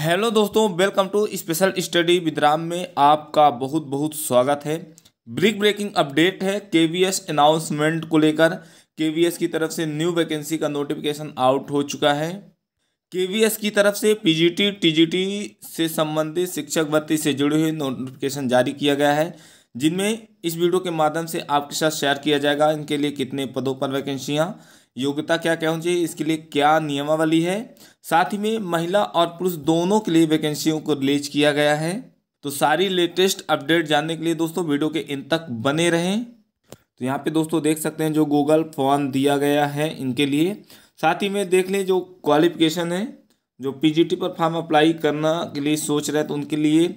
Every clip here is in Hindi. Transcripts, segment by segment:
हेलो दोस्तों welcome to special study with Ram में आपका बहुत बहुत स्वागत है ब्रिक ब्रेकिंग अपडेट है के वी एस अनाउंसमेंट को लेकर के वी एस की तरफ से न्यू वैकेंसी का नोटिफिकेशन आउट हो चुका है के वी एस की तरफ से P G T T G T से संबंधित शिक्षक भर्ती से जुड़े हुए नोटिफिकेशन जारी किया गया है जिनमें इस वीडियो के माध्यम से आपके साथ शेयर किया जाएगा इनके लिए कितने पदों पर वैकेंसियाँ योग्यता क्या क्या होनी चाहिए इसके लिए क्या नियमावली है साथ ही में महिला और पुरुष दोनों के लिए वैकेंसियों को रिलीज किया गया है तो सारी लेटेस्ट अपडेट जानने के लिए दोस्तों वीडियो के इन तक बने रहें तो यहाँ पे दोस्तों देख सकते हैं जो गूगल फॉर्म दिया गया है इनके लिए साथ ही में देख लें जो क्वालिफिकेशन है जो पीजीटी पर फॉर्म अप्लाई करना के लिए सोच रहे हैं तो उनके लिए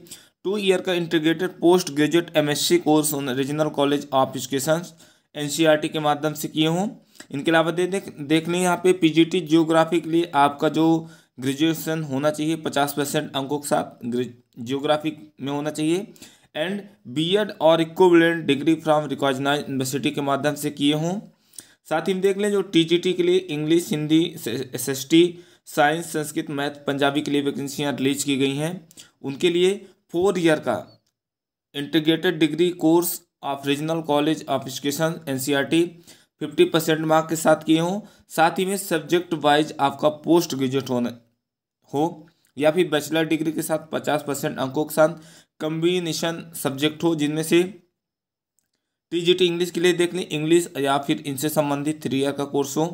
टू ईयर का integrated post graduate MSc course regional college of education NCERT e के माध्यम से किए हों इनके अलावा दे, देख देखने यहाँ पे पीजीटी जियोग्राफी के लिए आपका जो ग्रेजुएशन होना चाहिए पचास परसेंट अंकों के साथ जियोग्राफी में होना चाहिए एंड बीएड और equivalent degree from recognise university के माध्यम से किए हों साथ ही हम देख लें जो टी के लिए English Hindi S S T science Sanskrit math Punjabi के लिए वैकेंसियाँ रिलीज की गई हैं उनके लिए फोर ईयर का integrated degree course of regional college of education N C R T fifty percent mark के साथ किए हों साथ ही में सब्जेक्ट वाइज आपका पोस्ट ग्रेजुएट होने हो या फिर बैचलर डिग्री के साथ पचास परसेंट अंकों के साथ कम्बिनेशन सब्जेक्ट हो जिनमें से टी जी टी इंग्लिश के लिए देख लें इंग्लिश या फिर इनसे संबंधित थ्री ईयर का कोर्स हो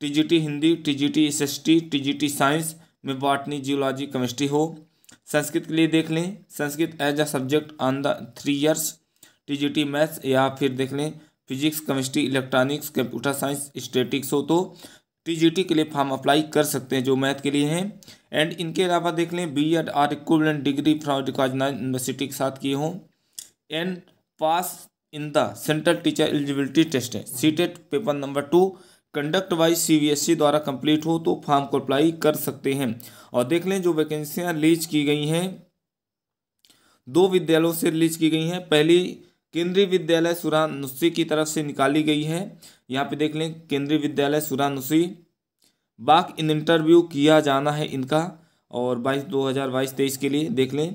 T G T Hindi T T T G S S T G T science में बॉटनी जियोलॉजी केमिस्ट्री हो संस्कृत के लिए देख लें Sanskrit as a subject on the three years TGT maths या फिर देख लें physics chemistry electronics computer science statistics हो तो टीजीटी के लिए फॉर्म अप्लाई कर सकते हैं जो मैथ के लिए हैं एंड इनके अलावा देख लें B Ed or equivalent degree from recognise university के साथ किए हों and pass in the central teacher eligibility test है CTET paper number two conduct wise CBSE द्वारा कंप्लीट हो तो फॉर्म को अप्लाई कर सकते हैं और देख लें जो वैकेंसियां रिलीज की गई हैं दो विद्यालयों से रिलीज की गई हैं पहली केंद्रीय विद्यालय सुरानुसी की तरफ से निकाली गई है यहाँ पे देख लें केंद्रीय विद्यालय सुरानुसी बाक इन इंटरव्यू किया जाना है इनका और बाईस दो हज़ार बाईस तेईस के लिए देख लें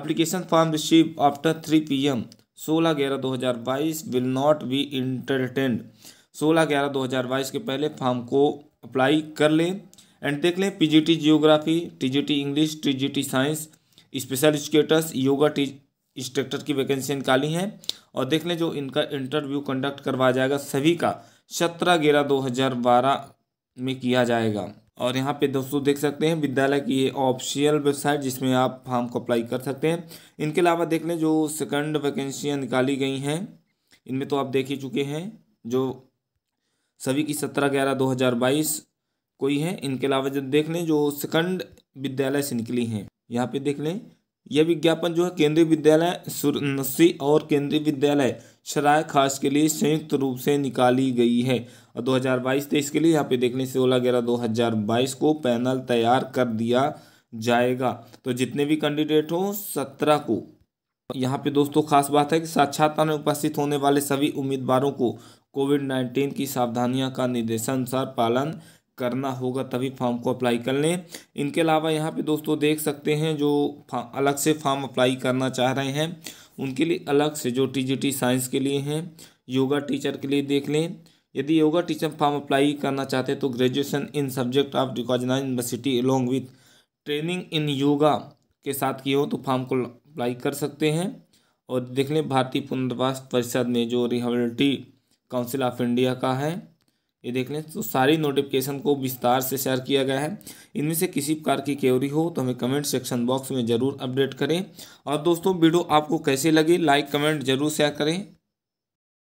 application form receive after three P M सोलह ग्यारह दो हज़ार बाईस विल नॉट बी इंटरटेंड सोलह ग्यारह दो हज़ार बाईस के पहले फॉर्म को अप्लाई कर लें एंड देख लें PGT geography TGT English TGT science special educators yoga T instructor की वैकेंसी निकाली हैं और देख लें जो इनका इंटरव्यू कंडक्ट करवाया जाएगा सभी का सत्रह ग्यारह दो हज़ार बारह में किया जाएगा और यहाँ पे दोस्तों देख सकते हैं विद्यालय की ये ऑफिशियल वेबसाइट जिसमें आप फॉर्म को अप्लाई कर सकते हैं इनके अलावा देख लें जो सेकंड वैकेंसियाँ निकाली गई हैं इनमें तो आप देख ही चुके हैं जो सभी की सत्रह ग्यारह दो हज़ार बाईस कोई है इनके अलावा जब देख लें जो सेकंड विद्यालय से निकली हैं यहाँ पे देख लें यह विज्ञापन जो है केंद्रीय विद्यालय सुरनसी और केंद्रीय विद्यालय शराय खास के लिए संयुक्त रूप से निकाली गई है और 2022 तेईस के लिए यहाँ पे देख लें सोलह ग्यारह बाईस को पैनल तैयार कर दिया जाएगा तो जितने भी कैंडिडेट हों सत्रह को यहाँ पे दोस्तों खास बात है कि साक्षात्कार में उपस्थित होने वाले सभी उम्मीदवारों को कोविड नाइन्टीन की सावधानियां का निर्देशानुसार पालन करना होगा तभी फॉर्म को अप्लाई कर लें इनके अलावा यहाँ पे दोस्तों देख सकते हैं जो अलग से फॉर्म अप्लाई करना चाह रहे हैं उनके लिए अलग से जो टीजीटी साइंस के लिए हैं योगा टीचर के लिए देख लें यदि योगा टीचर फॉर्म अप्लाई करना चाहते हैं तो ग्रेजुएशन इन सब्जेक्ट ऑफ डिकॉजना university along with training in yoga के साथ किए हो तो फॉर्म को अप्लाई कर सकते हैं और देख लें भारतीय पुनर्वास परिषद में जो रिहेबिलिटी काउंसिल ऑफ इंडिया का है ये देख लें तो सारी नोटिफिकेशन को विस्तार से शेयर किया गया है इनमें से किसी प्रकार की क्योरी हो तो हमें कमेंट सेक्शन बॉक्स में ज़रूर अपडेट करें और दोस्तों वीडियो आपको कैसे लगे लाइक कमेंट जरूर शेयर करें